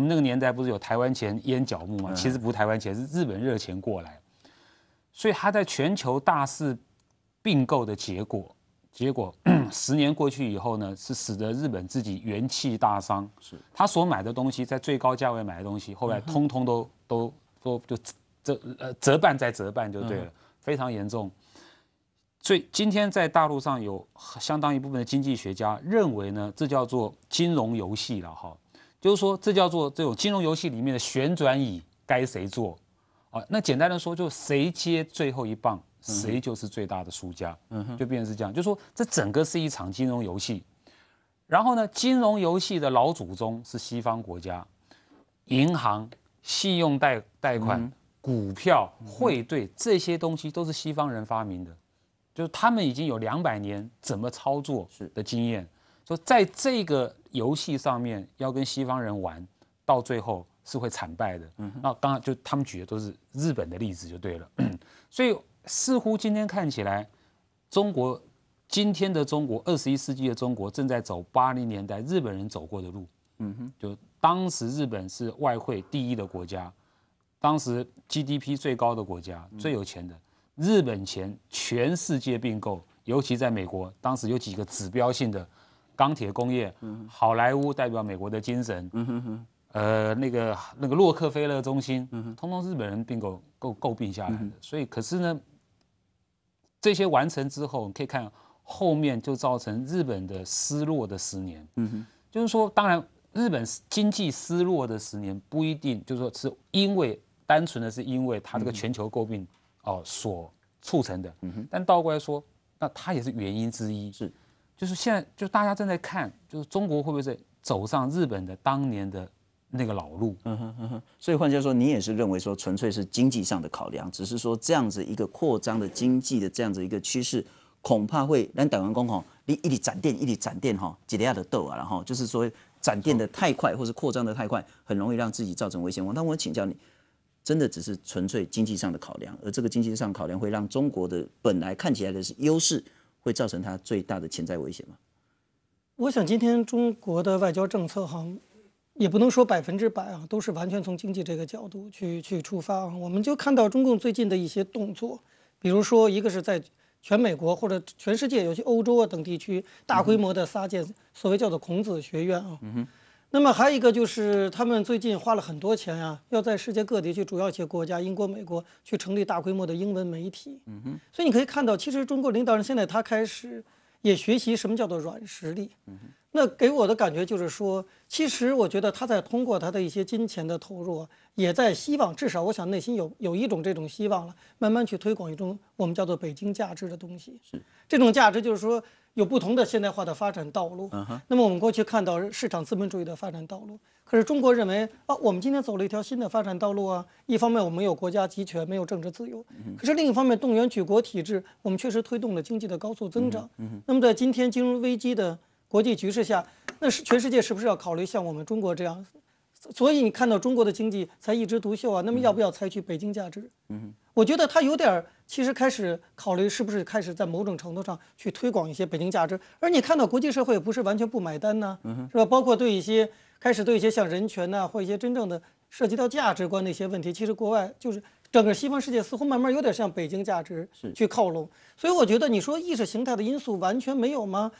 我们那个年代不是有台湾钱淹脚木吗？其实不是台湾钱，是日本热钱过来。所以他在全球大肆并购的结果，结果 十年过去以后呢，是使得日本自己元气大伤。是，他所买的东西，在最高价位买的东西，后来通通都都都就折呃折半再折半就对了，非常严重。所以今天在大陆上有相当一部分的经济学家认为呢，这叫做金融游戏了哈。就是说，这叫做这种金融游戏里面的旋转椅该谁坐？啊，那简单的说，就谁接最后一棒，谁就是最大的输家。嗯哼，就变成是这样，就是说这整个是一场金融游戏。然后呢，金融游戏的老祖宗是西方国家，银行、信用贷、贷款、股票、汇兑这些东西都是西方人发明的，就是他们已经有两百年怎么操作的经验。说在这个。游戏上面要跟西方人玩，到最后是会惨败的。那当然，就他们举的都是日本的例子，就对了。所以似乎今天看起来，中国今天的中国，二十一世纪的中国正在走八零年代日本人走过的路。嗯哼，就当时日本是外汇第一的国家，当时 GDP 最高的国家，最有钱的日本钱，全世界并购，尤其在美国，当时有几个指标性的。钢铁工业，好莱坞代表美国的精神，呃，那个那个洛克菲勒中心，通通日本人并购购购并下来的。所以，可是呢，这些完成之后，可以看后面就造成日本的失落的十年。嗯，就是说，当然，日本经济失落的十年不一定，就是说是因为单纯的是因为它这个全球诟病哦所促成的。嗯哼，但倒过来说，那它也是原因之一。是。就是现在，就大家正在看，就是中国会不会走上日本的当年的那个老路？嗯哼哼哼。所以换句话说，你也是认为说纯粹是经济上的考量，只是说这样子一个扩张的经济的这样子一个趋势，恐怕会让台湾工吼，你一里展电，一体攒电几激亚的斗啊，然后就是说展电的太快，或是扩张的太快，很容易让自己造成危险。我那我请教你，真的只是纯粹经济上的考量，而这个经济上考量会让中国的本来看起来的是优势。会造成它最大的潜在威胁吗？我想今天中国的外交政策哈，也不能说百分之百啊，都是完全从经济这个角度去去出发啊。我们就看到中共最近的一些动作，比如说一个是在全美国或者全世界，尤其欧洲啊等地区大规模的撒建所谓叫做孔子学院啊。那么还有一个就是，他们最近花了很多钱啊，要在世界各地去主要一些国家，英国、美国去成立大规模的英文媒体。嗯哼。所以你可以看到，其实中国领导人现在他开始也学习什么叫做软实力。嗯哼。那给我的感觉就是说，其实我觉得他在通过他的一些金钱的投入，也在希望，至少我想内心有有一种这种希望了，慢慢去推广一种我们叫做“北京价值”的东西。是。这种价值就是说。有不同的现代化的发展道路。那么我们过去看到市场资本主义的发展道路，可是中国认为啊，我们今天走了一条新的发展道路啊。一方面我们有国家集权，没有政治自由，可是另一方面动员举国体制，我们确实推动了经济的高速增长。那么在今天金融危机的国际局势下，那是全世界是不是要考虑像我们中国这样？所以你看到中国的经济才一枝独秀啊。那么要不要采取北京价值？嗯，我觉得它有点儿。其实开始考虑是不是开始在某种程度上去推广一些北京价值，而你看到国际社会不是完全不买单呢，是吧？包括对一些开始对一些像人权呐，或一些真正的涉及到价值观的一些问题，其实国外就是整个西方世界似乎慢慢有点向北京价值去靠拢。所以我觉得你说意识形态的因素完全没有吗？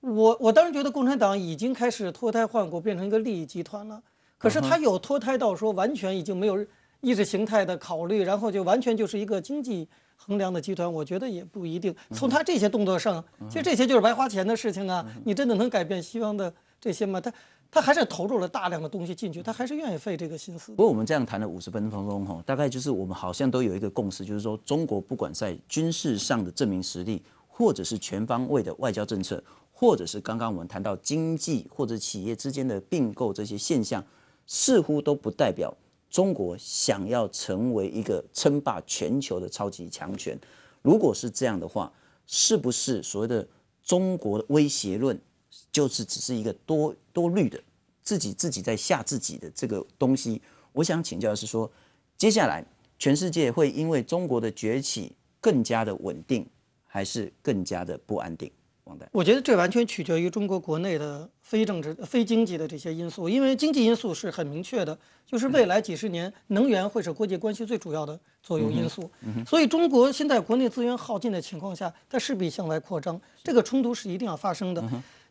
我我当然觉得共产党已经开始脱胎换骨，变成一个利益集团了。可是它有脱胎到说完全已经没有意识形态的考虑，然后就完全就是一个经济。衡量的集团，我觉得也不一定。从他这些动作上，其实这些就是白花钱的事情啊！你真的能改变西方的这些吗？他他还是投入了大量的东西进去，他还是愿意费这个心思。不过我们这样谈了五十分钟中，哈，大概就是我们好像都有一个共识，就是说，中国不管在军事上的证明实力，或者是全方位的外交政策，或者是刚刚我们谈到经济或者企业之间的并购这些现象，似乎都不代表。中国想要成为一个称霸全球的超级强权，如果是这样的话，是不是所谓的中国的威胁论，就是只是一个多多虑的自己自己在吓自己的这个东西？我想请教的是说，接下来全世界会因为中国的崛起更加的稳定，还是更加的不安定？我觉得这完全取决于中国国内的非政治、非经济的这些因素，因为经济因素是很明确的，就是未来几十年能源会是国际关系最主要的作用因素。所以中国现在国内资源耗尽的情况下，它势必向外扩张，这个冲突是一定要发生的。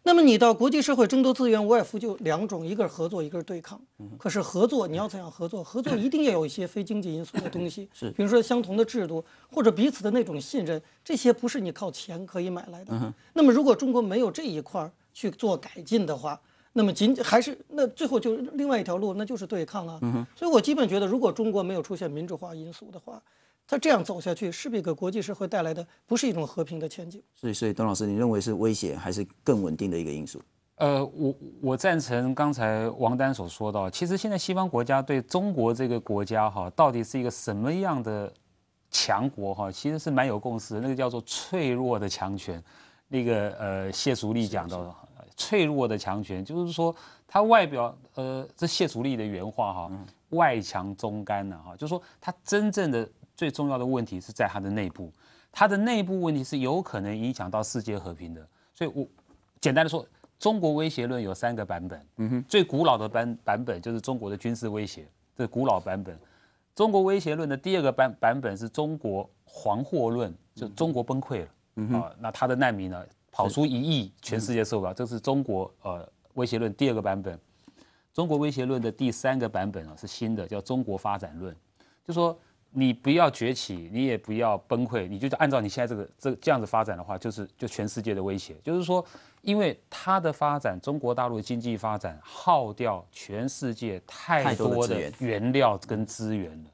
那么你到国际社会争夺资源，无外乎就两种，一个是合作，一个是对抗。可是合作，你要怎样合作？合作一定要有一些非经济因素的东西，是，比如说相同的制度或者彼此的那种信任，这些不是你靠钱可以买来的。那么如果中国没有这一块儿去做改进的话，那么仅还是那最后就另外一条路，那就是对抗啊。所以我基本觉得，如果中国没有出现民主化因素的话。他这样走下去，势必给国际社会带来的不是一种和平的前景。所以，所以，董老师，你认为是威胁还是更稳定的一个因素？呃，我我赞成刚才王丹所说到，其实现在西方国家对中国这个国家哈，到底是一个什么样的强国哈，其实是蛮有共识。那个叫做“脆弱的强权”，那个呃，谢淑丽讲的“脆弱的强权”，就是说它外表，呃，这谢淑丽的原话哈，外强中干呢哈，就是说它真正的。最重要的问题是在它的内部，它的内部问题是有可能影响到世界和平的。所以，我简单的说，中国威胁论有三个版本。嗯哼，最古老的版版本就是中国的军事威胁，这是古老版本。中国威胁论的第二个版版本是中国黄祸论，就中国崩溃了，啊，那他的难民呢跑出一亿，全世界受不了，这是中国呃威胁论第二个版本。中国威胁论的第三个版本啊是新的，叫中国发展论，就说。你不要崛起，你也不要崩溃，你就按照你现在这个这这样子发展的话，就是就全世界的威胁。就是说，因为它的发展，中国大陆经济发展耗掉全世界太多的原料跟资源了。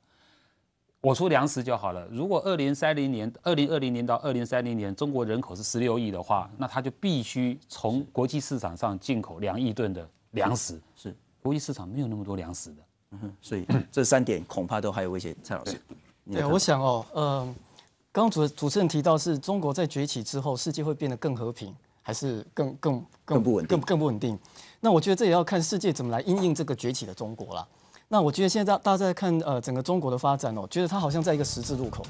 我出粮食就好了。如果二零三零年、二零二零年到二零三零年，中国人口是十六亿的话，那它就必须从国际市场上进口两亿吨的粮食。是，国际市场没有那么多粮食的。所以这三点恐怕都还有威胁，蔡老师。对，我想哦，嗯，刚刚主主持人提到，是中国在崛起之后，世界会变得更和平，还是更更更不稳定，更更不稳定？那我觉得这也要看世界怎么来因应这个崛起的中国了。那我觉得现在大家在看呃整个中国的发展哦，觉得它好像在一个十字路口，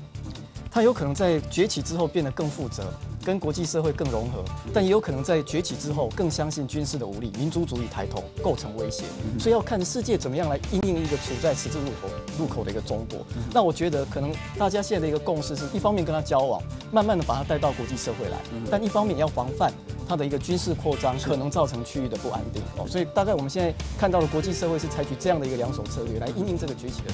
它有可能在崛起之后变得更负责。跟国际社会更融合，但也有可能在崛起之后更相信军事的武力，民族主义抬头构成威胁，所以要看世界怎么样来应应一个处在十字路口路口的一个中国。那我觉得可能大家现在的一个共识是一方面跟他交往，慢慢的把他带到国际社会来，但一方面也要防范他的一个军事扩张可能造成区域的不安定。哦，所以大概我们现在看到的国际社会是采取这样的一个两手策略来应应这个崛起的。